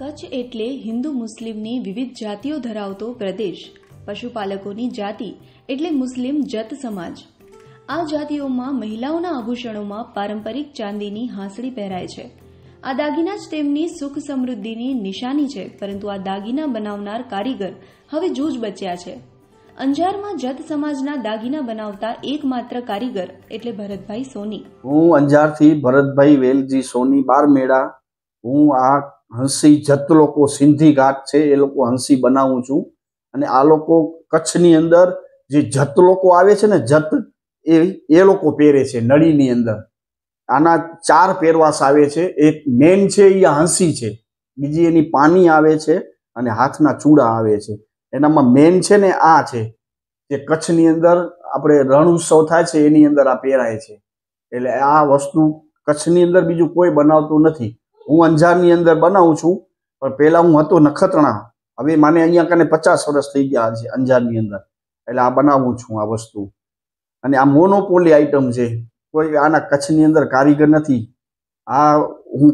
કચ્છ એટલે હિન્દુ મુસ્લિમની વિવિધ જાતિઓ ધરાવતો પ્રદેશ પશુપાલકોની જાતિ એટલે મુસ્લિમ જત સમાજ આ જાતિઓમાં મહિલાઓના આભૂષણોમાં પારંપરિક ચાંદીની હાંસડી પહેરાય છે આ દાગીના જ તેમની સુખ સમૃદ્ધિની નિશાની છે પરંતુ આ દાગીના બનાવનાર કારીગર હવે જૂજ બચ્યા છે અંજારમાં જત સમાજના દાગીના બનાવતા એકમાત્ર કારીગર એટલે ભરતભાઈ સોની હું અંજારથી ભરતભાઈ વેલજી સોની બાર મેળા હું આ હંસી જત લોકો સિંધી ઘાટ છે એ લોકો હંસી બનાવું છું અને આ લોકો કચ્છની અંદર જે જત લોકો આવે છે ને જત એ એ લોકો પહેરે છે નળીની અંદર આના ચાર પહેરવાશ આવે છે એક મેન છે એ હંસી છે બીજી એની પાણી આવે છે અને હાથના ચૂડા આવે છે એનામાં મેન છે ને આ છે જે કચ્છની અંદર આપણે રણ ઉત્સવ થાય છે એની અંદર આ પહેરાય છે એટલે આ વસ્તુ કચ્છની અંદર બીજું કોઈ બનાવતું નથી હું અંજારની અંદર બનાવું છું પણ પહેલાં હું હતો નખત્રણા હવે મને અહીંયા કને પચાસ વર્ષ થઈ ગયા છે અંજારની અંદર એટલે આ બનાવું છું આ વસ્તુ અને આ મોનોપોલી આઈટમ છે કોઈ આના કચ્છની અંદર કારીગર નથી આ હું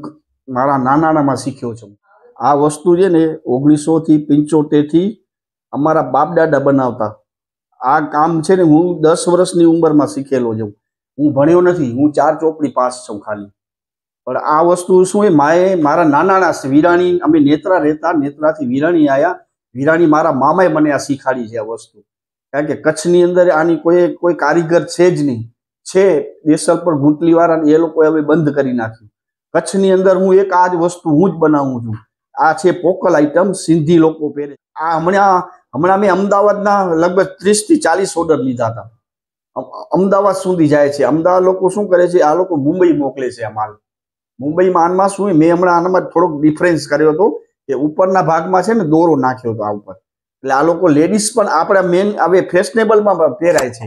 મારા નાનાણામાં શીખ્યો છું આ વસ્તુ છે ને ઓગણીસોથી પંચોતેરથી અમારા બાપદાદા બનાવતા આ કામ છે ને હું દસ વર્ષની ઉંમરમાં શીખેલો છું હું ભણ્યો નથી હું ચાર ચોપડી પાસ છું ખાલી પણ આ વસ્તુ શું એ માએ મારા નાના વિરાણી અમે નેત્રા રહેતા નેત્રાથી વિરાણી આવ્યા વિરાણી મારા મામાએ મને આ શીખાડી છે આ વસ્તુ કારણ કે કચ્છની અંદર આની કોઈ કોઈ કારીગર છે જ નહીં છે દેસલ પર ગુંટલીવાળા એ લોકોએ હવે બંધ કરી નાખ્યું કચ્છની અંદર હું એક આ જ વસ્તુ હું જ બનાવું છું આ છે પોકલ આઇટમ સિંધી લોકો પહેરે આ હમણાં હમણાં મેં અમદાવાદના લગભગ ત્રીસથી ચાલીસ ઓર્ડર લીધા હતા અમદાવાદ સુધી જાય છે અમદાવાદ લોકો શું કરે છે આ લોકો મુંબઈ મોકલે છે આ માલ મુંબઈમાં આનમાં શું મેં હમણાં આનામાં થોડોક ડિફરન્સ કર્યો હતો કે ઉપરના ભાગમાં છે ને દોરો નાખ્યો હતો આ ઉપર એટલે આ લોકો લેડીઝ પણ આપણા મેન હવે ફેશનેબલમાં પહેરાય છે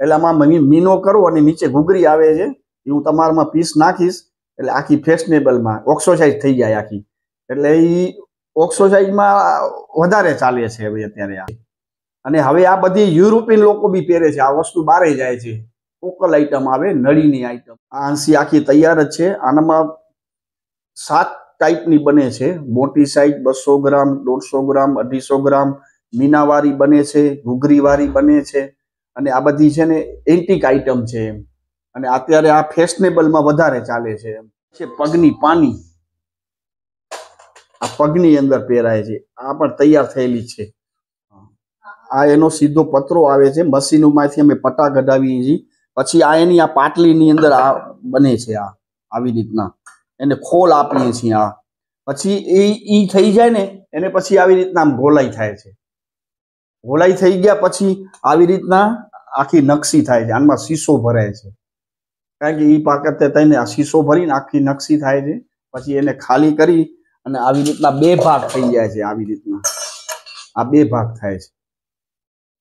એટલે આમાં મીનો કરો અને નીચે ઘૂઘરી આવે છે એ હું તમારામાં પીસ નાખીશ એટલે આખી ફેશનેબલમાં ઓક્સોસાઇઝ થઈ જાય આખી એટલે એ ઓક્સોસાઇઝમાં વધારે ચાલે છે હવે અત્યારે અને હવે આ બધી યુરોપિયન લોકો બી પહેરે છે આ વસ્તુ બહારે જાય છે લોકલ આઈટમ આવે નળીની આઈટમ આ આંસી આખી તૈયાર જ છે આનામાં સાત ટાઈપની બને છે મોટી સાઈઝ બસો ગ્રામ દોઢસો ગ્રામ અઢીસો ગ્રામ મીનાવાળી બને છે ઘૂઘરીવાળી બને છે અને આ બધી છે ને એન્ટિક આઈટમ છે એમ અને અત્યારે આ ફેશનેબલમાં વધારે ચાલે છે એમ છે પગની પાની આ પગની અંદર પહેરાય છે આ પણ તૈયાર થયેલી છે આ એનો સીધો પતરો આવે છે મશીનોમાંથી અમે પટા કઢાવીએ છીએ પછી આ એની આ પાટલીની અંદર આ બને છે આ આવી રીતના એને ખોલ આપીએ છીએ આ પછી એ ઈ થઈ જાય ને એને પછી આવી રીતના આમ ગોલાઈ થાય છે ગોલાઈ થઈ ગયા પછી આવી રીતના આખી નકશી થાય છે આમાં શીશો ભરાય છે કારણ કે એ પાકતે થઈને આ શીશો ભરીને આખી નકશી થાય છે પછી એને ખાલી કરી અને આવી રીતના બે ભાગ થઈ જાય છે આવી રીતના આ બે ભાગ થાય છે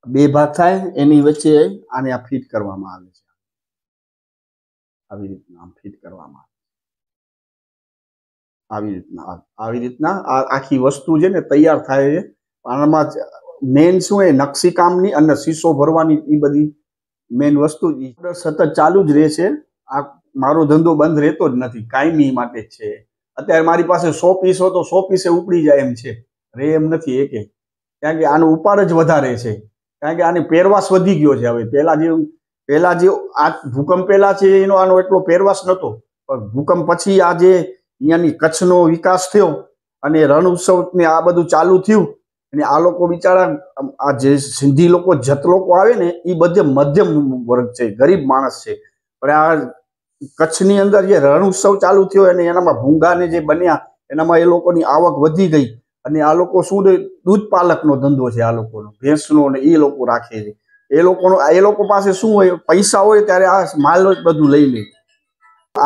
બે ભાગ થાય એની વચ્ચે આને આ ફિટ કરવામાં આવે છે આવી રીતના આમ ફિટ કરવામાં આવે આવી રીતના આવી રીતના આ આખી વસ્તુ છે ને તૈયાર થાય છે આનામાં મેન શું એ નકશી કામની અને શીશો ભરવાની એ બધી મેન વસ્તુ સતત ચાલુ જ રહે છે આ મારો ધંધો બંધ રહેતો જ નથી કાયમી માટે છે અત્યારે મારી પાસે સો પીસ હોય તો સો પીસે ઉપડી જાય એમ છે રે એમ નથી એકે કારણ કે આનો ઉપાડ જ વધારે છે કારણ કે આને પહેરવાશ વધી ગયો છે હવે પહેલાં જે પહેલાં જે આ ભૂકંપ પહેલાં છે એનો આનો એટલો પહેરવાશ નહોતો પણ ભૂકંપ પછી આ જે અહીંયાની કચ્છનો વિકાસ થયો અને રણ ઉત્સવને આ બધું ચાલુ થયું અને આ લોકો બિચારા આ જે સિંધી લોકો જત લોકો આવે ને એ બધે મધ્યમ વર્ગ છે ગરીબ માણસ છે પણ આ કચ્છની અંદર જે રણ ઉત્સવ ચાલુ થયો અને એનામાં ભૂંગાને જે બન્યા એનામાં એ લોકોની આવક વધી ગઈ અને આ લોકો શું દૂધ પાલકનો ધંધો છે આ લોકોનો ભેંસનો ને એ લોકો રાખે છે એ લોકોનો એ લોકો પાસે શું હોય પૈસા હોય ત્યારે આ માલ બધું લઈ લે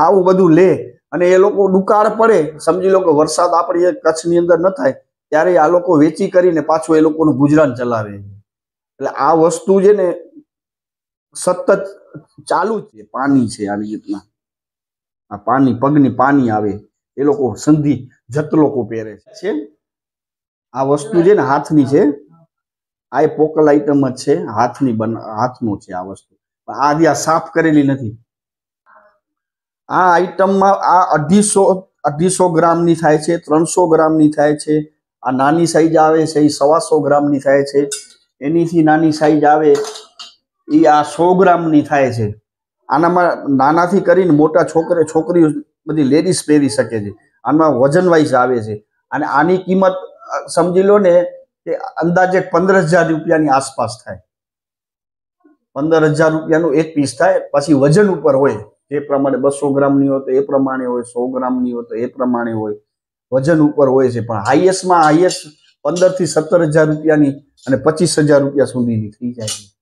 આવું બધું લે અને એ લોકો દુકાળ પડે સમજી લો કે વરસાદ આપણે કચ્છની અંદર ન થાય ત્યારે આ લોકો વેચી કરીને પાછું એ લોકોનું ગુજરાન ચલાવે એટલે આ વસ્તુ છે ને સતત ચાલુ છે પાણી છે આવી રીતના આ પાણી પગની પાણી આવે એ લોકો સંધિ જત લોકો પહેરે છે આ વસ્તુ છે ને હાથની છે આ એ પોકલ આઈટમ જ છે હાથની બન હાથનું છે આ વસ્તુ આ આ સાફ કરેલી નથી આ આઈટમમાં આ અઢીસો અઢીસો ગ્રામની થાય છે ત્રણસો ગ્રામની થાય છે આ નાની સાઈઝ આવે છે એ સવાસો ગ્રામની થાય છે એનીથી નાની સાઈઝ આવે એ આ સો ગ્રામની થાય છે આનામાં નાનાથી કરીને મોટા છોકરે છોકરીઓ બધી લેડીઝ પહેરી શકે છે આમાં વજન વાઇઝ આવે છે અને આની કિંમત સમજી લો ને કે અંદાજે પંદર હજાર રૂપિયાની આસપાસ થાય પંદર હજાર રૂપિયાનું એક પીસ થાય પછી વજન ઉપર હોય એ પ્રમાણે બસો ગ્રામની હોય તો એ પ્રમાણે હોય સો ગ્રામની હોય તો એ પ્રમાણે હોય વજન ઉપર હોય છે પણ હાઈએસ્ટમાં હાઈએસ્ટ પંદરથી સત્તર હજાર રૂપિયાની અને પચીસ હજાર રૂપિયા સુધીની થઈ જાય છે